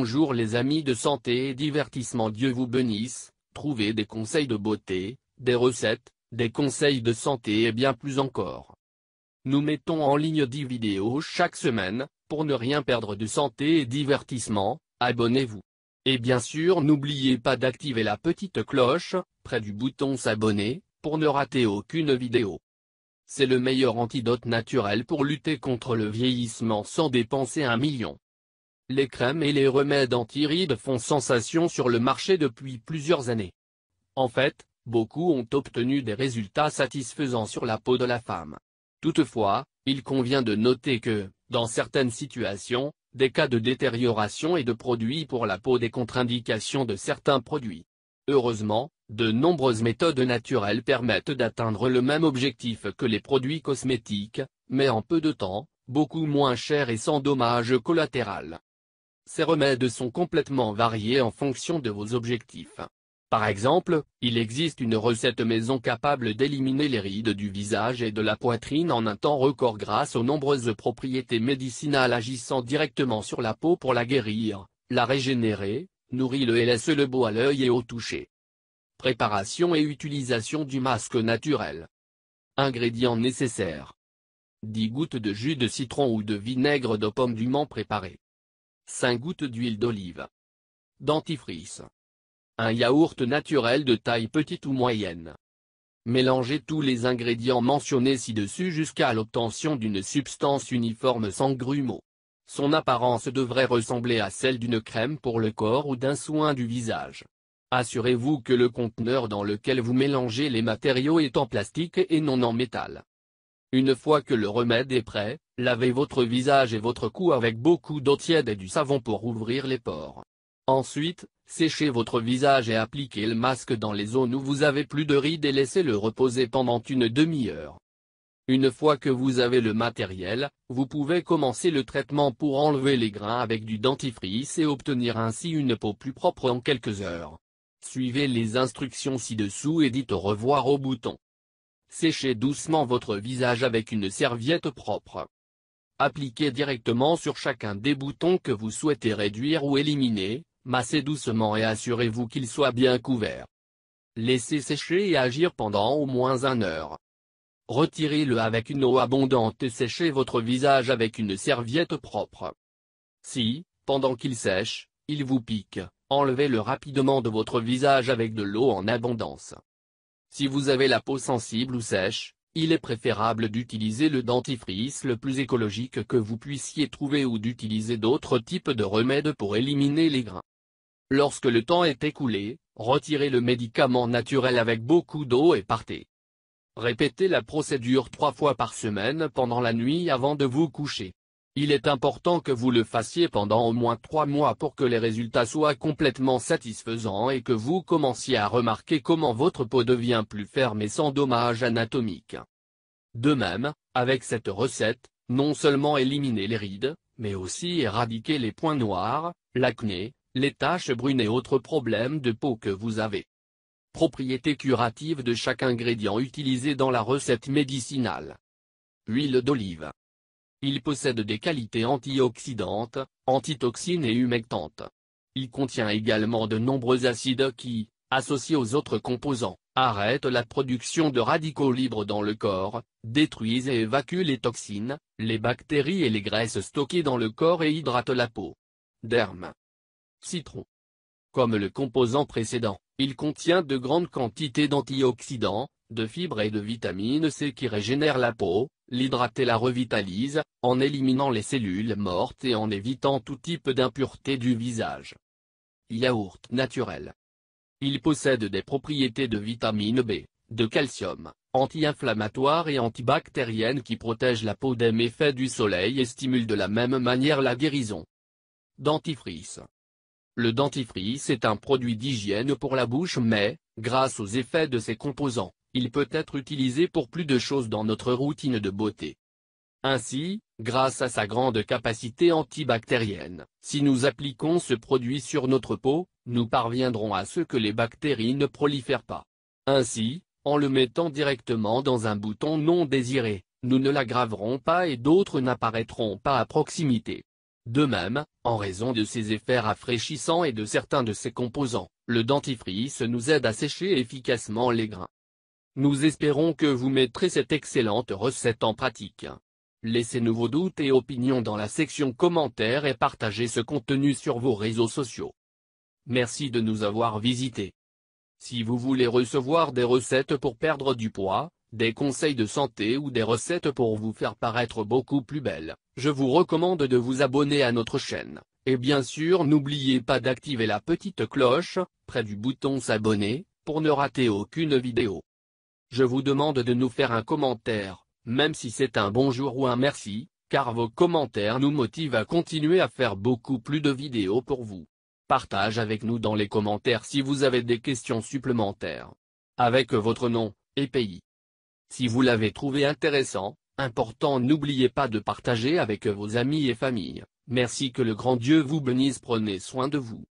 Bonjour les amis de santé et divertissement Dieu vous bénisse, trouvez des conseils de beauté, des recettes, des conseils de santé et bien plus encore. Nous mettons en ligne 10 vidéos chaque semaine, pour ne rien perdre de santé et divertissement, abonnez-vous. Et bien sûr n'oubliez pas d'activer la petite cloche, près du bouton s'abonner, pour ne rater aucune vidéo. C'est le meilleur antidote naturel pour lutter contre le vieillissement sans dépenser un million. Les crèmes et les remèdes anti-rides font sensation sur le marché depuis plusieurs années. En fait, beaucoup ont obtenu des résultats satisfaisants sur la peau de la femme. Toutefois, il convient de noter que, dans certaines situations, des cas de détérioration et de produits pour la peau des contre-indications de certains produits. Heureusement, de nombreuses méthodes naturelles permettent d'atteindre le même objectif que les produits cosmétiques, mais en peu de temps, beaucoup moins cher et sans dommages collatéral ces remèdes sont complètement variés en fonction de vos objectifs. Par exemple, il existe une recette maison capable d'éliminer les rides du visage et de la poitrine en un temps record grâce aux nombreuses propriétés médicinales agissant directement sur la peau pour la guérir, la régénérer, nourrir le et laisser le beau à l'œil et au toucher. Préparation et utilisation du masque naturel. Ingrédients nécessaires. 10 gouttes de jus de citron ou de vinaigre de pomme dûment préparé. 5 gouttes d'huile d'olive. Dentifrice. Un yaourt naturel de taille petite ou moyenne. Mélangez tous les ingrédients mentionnés ci-dessus jusqu'à l'obtention d'une substance uniforme sans grumeaux. Son apparence devrait ressembler à celle d'une crème pour le corps ou d'un soin du visage. Assurez-vous que le conteneur dans lequel vous mélangez les matériaux est en plastique et non en métal. Une fois que le remède est prêt, lavez votre visage et votre cou avec beaucoup d'eau tiède et du savon pour ouvrir les pores. Ensuite, séchez votre visage et appliquez le masque dans les zones où vous avez plus de rides et laissez-le reposer pendant une demi-heure. Une fois que vous avez le matériel, vous pouvez commencer le traitement pour enlever les grains avec du dentifrice et obtenir ainsi une peau plus propre en quelques heures. Suivez les instructions ci-dessous et dites au revoir au bouton. Séchez doucement votre visage avec une serviette propre. Appliquez directement sur chacun des boutons que vous souhaitez réduire ou éliminer, massez doucement et assurez-vous qu'il soit bien couvert. Laissez sécher et agir pendant au moins un heure. Retirez-le avec une eau abondante et séchez votre visage avec une serviette propre. Si, pendant qu'il sèche, il vous pique, enlevez-le rapidement de votre visage avec de l'eau en abondance. Si vous avez la peau sensible ou sèche, il est préférable d'utiliser le dentifrice le plus écologique que vous puissiez trouver ou d'utiliser d'autres types de remèdes pour éliminer les grains. Lorsque le temps est écoulé, retirez le médicament naturel avec beaucoup d'eau et partez. Répétez la procédure trois fois par semaine pendant la nuit avant de vous coucher. Il est important que vous le fassiez pendant au moins trois mois pour que les résultats soient complètement satisfaisants et que vous commenciez à remarquer comment votre peau devient plus ferme et sans dommages anatomiques. De même, avec cette recette, non seulement éliminer les rides, mais aussi éradiquer les points noirs, l'acné, les taches brunes et autres problèmes de peau que vous avez. Propriété curative de chaque ingrédient utilisé dans la recette médicinale. Huile d'olive. Il possède des qualités antioxydantes, antitoxines et humectantes. Il contient également de nombreux acides qui, associés aux autres composants, arrêtent la production de radicaux libres dans le corps, détruisent et évacuent les toxines, les bactéries et les graisses stockées dans le corps et hydratent la peau. Derme. Citron. Comme le composant précédent, il contient de grandes quantités d'antioxydants, de fibres et de vitamine C qui régénèrent la peau, et la revitalise, en éliminant les cellules mortes et en évitant tout type d'impureté du visage. Yaourt naturel. Il possède des propriétés de vitamine B, de calcium, anti-inflammatoire et antibactérienne qui protègent la peau des méfaits du soleil et stimulent de la même manière la guérison. Dentifrice. Le dentifrice est un produit d'hygiène pour la bouche mais, grâce aux effets de ses composants, il peut être utilisé pour plus de choses dans notre routine de beauté. Ainsi, grâce à sa grande capacité antibactérienne, si nous appliquons ce produit sur notre peau, nous parviendrons à ce que les bactéries ne prolifèrent pas. Ainsi, en le mettant directement dans un bouton non désiré, nous ne l'aggraverons pas et d'autres n'apparaîtront pas à proximité. De même, en raison de ses effets rafraîchissants et de certains de ses composants, le dentifrice nous aide à sécher efficacement les grains. Nous espérons que vous mettrez cette excellente recette en pratique. Laissez-nous vos doutes et opinions dans la section commentaires et partagez ce contenu sur vos réseaux sociaux. Merci de nous avoir visités. Si vous voulez recevoir des recettes pour perdre du poids, des conseils de santé ou des recettes pour vous faire paraître beaucoup plus belle, je vous recommande de vous abonner à notre chaîne. Et bien sûr n'oubliez pas d'activer la petite cloche, près du bouton s'abonner, pour ne rater aucune vidéo je vous demande de nous faire un commentaire, même si c'est un bonjour ou un merci, car vos commentaires nous motivent à continuer à faire beaucoup plus de vidéos pour vous. Partage avec nous dans les commentaires si vous avez des questions supplémentaires. Avec votre nom, et pays. Si vous l'avez trouvé intéressant, important n'oubliez pas de partager avec vos amis et familles. Merci que le grand Dieu vous bénisse prenez soin de vous.